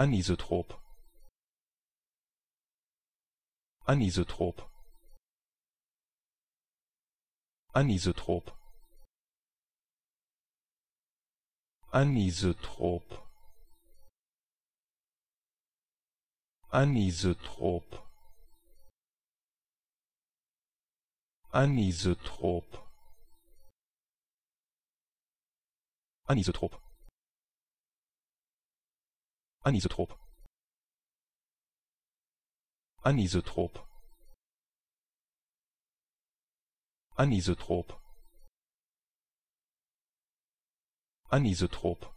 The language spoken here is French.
Anisotrop Anisotrop Anisotrop Anisotrop Anisotrop Anisotrop Anisotrop Anisotrope. Anisotrope. Anisotrope. Anisotrope.